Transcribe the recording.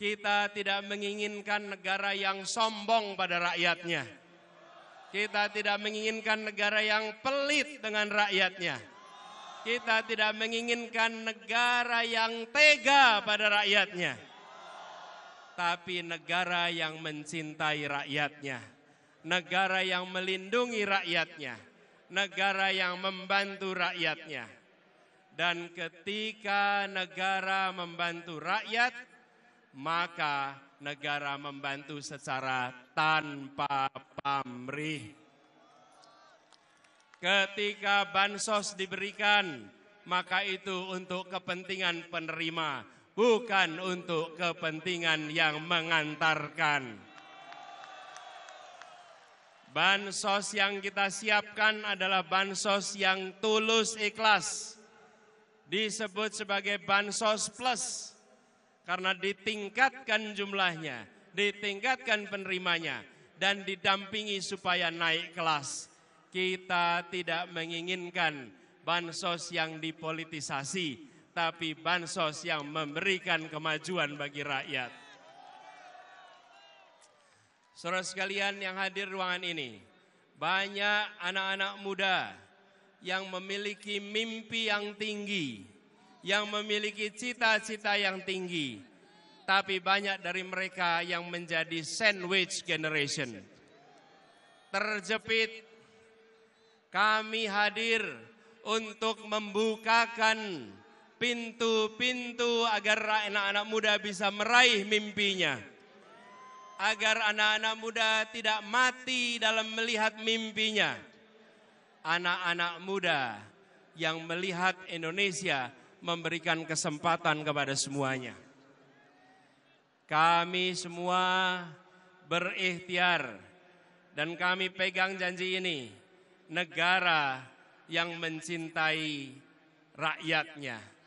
Kita tidak menginginkan negara yang sombong pada rakyatnya. Kita tidak menginginkan negara yang pelit dengan rakyatnya. Kita tidak menginginkan negara yang tega pada rakyatnya. Tapi negara yang mencintai rakyatnya. Negara yang melindungi rakyatnya. Negara yang membantu rakyatnya. Dan ketika negara membantu rakyat, maka negara membantu secara tanpa pamrih. Ketika bansos diberikan, maka itu untuk kepentingan penerima, bukan untuk kepentingan yang mengantarkan. Bansos yang kita siapkan adalah bansos yang tulus ikhlas, disebut sebagai bansos plus karena ditingkatkan jumlahnya, ditingkatkan penerimanya, dan didampingi supaya naik kelas. Kita tidak menginginkan bansos yang dipolitisasi, tapi bansos yang memberikan kemajuan bagi rakyat. Saudara sekalian yang hadir ruangan ini, banyak anak-anak muda yang memiliki mimpi yang tinggi, yang memiliki cita-cita yang tinggi, tapi banyak dari mereka yang menjadi sandwich generation. Terjepit, kami hadir untuk membukakan pintu-pintu agar anak-anak muda bisa meraih mimpinya. Agar anak-anak muda tidak mati dalam melihat mimpinya. Anak-anak muda yang melihat Indonesia memberikan kesempatan kepada semuanya kami semua berikhtiar dan kami pegang janji ini negara yang mencintai rakyatnya.